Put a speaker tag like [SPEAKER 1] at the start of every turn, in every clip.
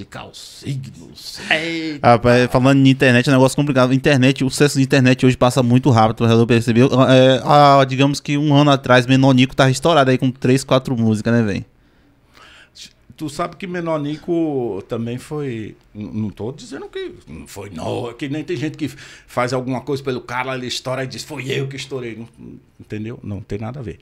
[SPEAKER 1] musical, signos. Rapaz, falando de internet, é um negócio complicado. Internet, o sucesso de internet hoje passa muito rápido, o percebi. É, ah, digamos que um ano atrás, Menonico tava estourado aí com 3, 4 músicas, né, velho?
[SPEAKER 2] Tu sabe que Menonico também foi. Não estou dizendo que não foi, não. É que nem tem gente que faz alguma coisa pelo cara, ele estoura e diz: Foi eu que estourei. entendeu? Não tem nada a ver.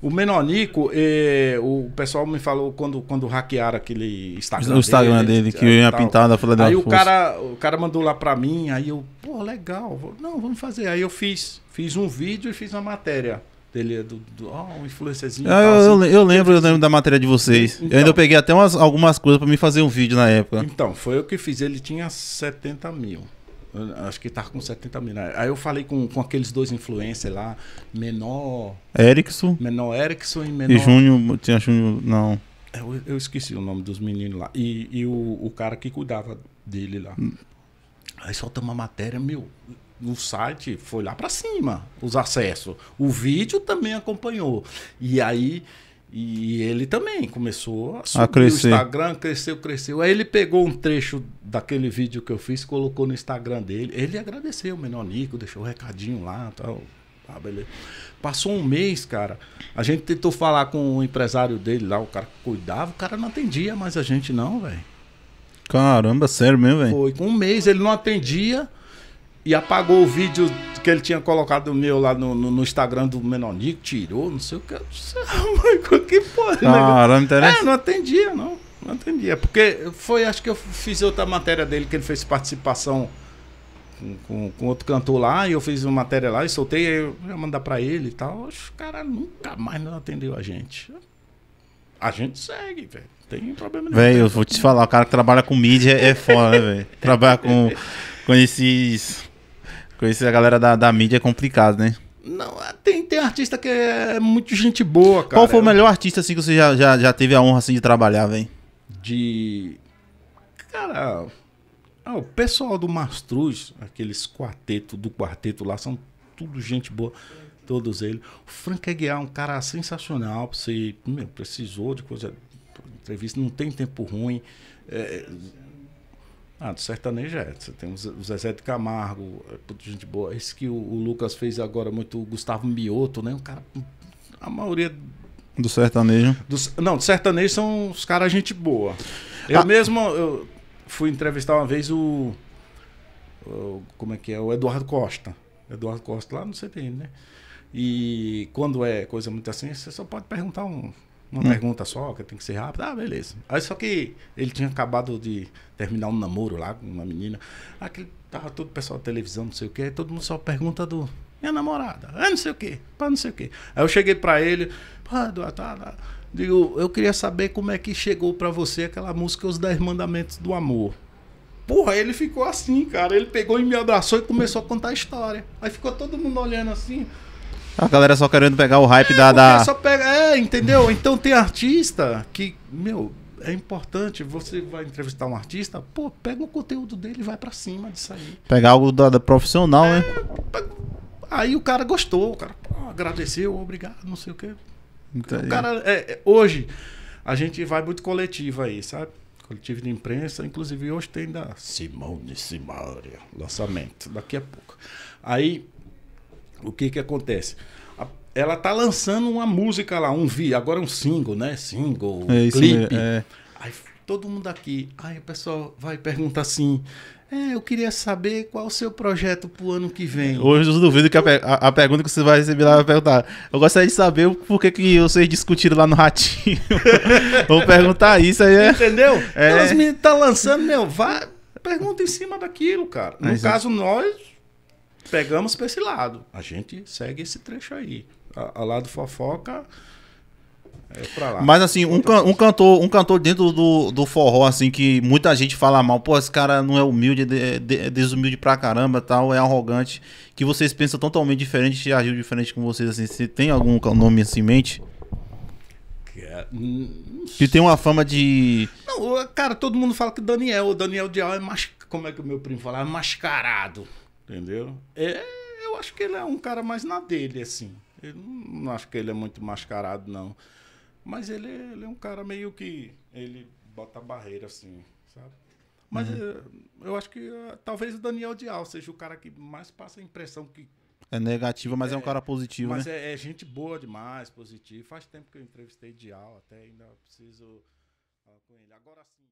[SPEAKER 2] O Menonico, eh, é, o pessoal me falou quando, quando hackearam aquele Instagram. O Instagram dele, dele é, que eu ia pintar da Aí o cara, o cara mandou lá para mim, aí eu, pô, legal, não, vamos fazer. Aí eu fiz, fiz um vídeo e fiz uma matéria dele é do, do oh, um influencerzinho. Eu, ah, tal, eu, assim.
[SPEAKER 1] eu, lembro, eu lembro da matéria de vocês. Então, eu ainda peguei até umas, algumas coisas para me fazer um vídeo na época.
[SPEAKER 2] Então, foi o que fiz. Ele tinha 70 mil. Eu acho que tá com 70 mil. Aí eu falei com, com aqueles dois influencers lá, menor. Erickson. Menor Erickson e menor. E
[SPEAKER 1] Júnior, tinha Júnior, não.
[SPEAKER 2] É, eu, eu, esqueci o nome dos meninos lá. E, e o, o cara que cuidava dele lá. Hum. Aí soltamos uma matéria, meu no site foi lá para cima os acessos. O vídeo também acompanhou. E aí e ele também começou a subir a crescer. o Instagram, cresceu, cresceu. Aí ele pegou um trecho daquele vídeo que eu fiz, colocou no Instagram dele. Ele agradeceu o Menonico, deixou o um recadinho lá, tal. Ah, beleza. Passou um mês, cara. A gente tentou falar com o empresário dele lá, o cara cuidava, o cara não atendia, mas a gente não, velho.
[SPEAKER 1] Caramba, sério mesmo, velho? Foi,
[SPEAKER 2] com um mês ele não atendia e apagou o vídeo que ele tinha colocado meu lá no, no, no Instagram do Menonico, tirou, não sei o que. Ah, mãe, que porra, ah, não, interessa. É, não atendia, não. Não atendia. Porque foi, acho que eu fiz outra matéria dele que ele fez participação com, com, com outro cantor lá, e eu fiz uma matéria lá e soltei, aí eu ia mandar pra ele e tal. Os caras nunca mais não atendeu a gente. A gente segue, velho. Tem problema nenhum. Velho,
[SPEAKER 1] eu vou te falar, o cara que trabalha com mídia é foda, né, velho? Trabalha com, com esses conhecer a galera da, da mídia é complicado, né?
[SPEAKER 2] Não, é, tem, tem artista que é muito gente boa, cara. Qual foi o melhor
[SPEAKER 1] artista assim, que você já, já, já teve a honra assim, de trabalhar, velho?
[SPEAKER 2] De. Cara. Ah, o pessoal do Mastruz, aqueles quarteto do quarteto lá, são tudo gente boa, todos eles. O Frank Aguiar é um cara sensacional. Você meu, precisou de coisa. Entrevista, não tem tempo ruim. É, ah, do sertanejo é. Você tem o Zezé de Camargo, é, gente boa. Esse que o, Lucas fez agora muito, o Gustavo Mioto, né? Um cara. A maioria.
[SPEAKER 1] Do sertanejo?
[SPEAKER 2] Do, não, do sertanejo são os caras gente boa. Eu ah. mesmo eu fui entrevistar uma vez o, o, Como é que é? O Eduardo Costa. Eduardo Costa lá no CTN, né? E quando é coisa muito assim, você só pode perguntar um, uma hum. pergunta só, que tem que ser rápido. Ah, beleza. Aí só que ele tinha acabado de terminar um namoro lá com uma menina. Aquele tava todo o pessoal da televisão, não sei o quê. Aí todo mundo só pergunta do minha namorada. Ah, não sei o quê. Pá, não sei o quê. Aí eu cheguei para ele, pá, Eduardo, tá, tá, Digo, eu queria saber como é que chegou para você aquela música Os Dez Mandamentos do Amor. Porra, ele ficou assim, cara. Ele pegou e me abraçou e começou a contar a história. Aí ficou todo mundo olhando assim.
[SPEAKER 1] A galera só querendo pegar o hype é, da. da... Só pega, é, entendeu?
[SPEAKER 2] Então tem artista que, meu, é importante. Você vai entrevistar um artista, pô, pega o conteúdo dele e vai para cima disso aí.
[SPEAKER 1] Pegar algo da, da profissional, é, né?
[SPEAKER 2] Aí o cara gostou, o cara pô, agradeceu, obrigado, não sei o quê.
[SPEAKER 1] Então, Entendi. O cara,
[SPEAKER 2] é, é, hoje, a gente vai muito coletivo aí, sabe? Coletivo de imprensa, inclusive hoje tem da Simone Simaria, lançamento, daqui a pouco. Aí o que que acontece? Ela tá lançando uma música lá, um vi agora é um single, né? Single, é clipe. É. Aí todo mundo aqui, aí o pessoal vai perguntar assim, é, eu queria saber qual o seu projeto pro ano que vem.
[SPEAKER 1] Hoje eu duvido que a, a, a pergunta que você vai receber lá vai perguntar. Eu gostaria de saber por que, que vocês discutiram lá no Ratinho. Vou perguntar isso aí. É... Entendeu? É... Elas então, me tá
[SPEAKER 2] lançando, meu, vai, pergunta em cima daquilo, cara. No é. caso, nós Pegamos para esse lado. A gente segue esse trecho aí. A, a lado fofoca
[SPEAKER 1] é pra lá. Mas assim, um, can, um, cantor, um cantor dentro do, do forró, assim, que muita gente fala mal, pô, esse cara não é humilde, é desumilde pra caramba tal, é arrogante. Que vocês pensam totalmente diferente e agiu diferente com vocês, assim. Você tem algum nome assim em mente? É, que tem uma fama de.
[SPEAKER 2] Não, cara, todo mundo fala que Daniel, o Daniel Dial é mais. Como é que o meu primo fala? É mascarado. Entendeu? É, eu acho que ele é um cara mais na dele, assim. Eu não acho que ele é muito mascarado, não. Mas ele, ele é um cara meio que. Ele bota barreira, assim, sabe? Mas uhum. eu, eh, eu, acho que eh, talvez o Daniel Dial seja o cara que mais passa a impressão que.
[SPEAKER 1] É negativa, mas é, é, um cara positivo, mas né? Mas
[SPEAKER 2] é, é, gente boa demais, positivo. Faz tempo que eu entrevistei Dial, até ainda preciso falar com ele. Agora sim.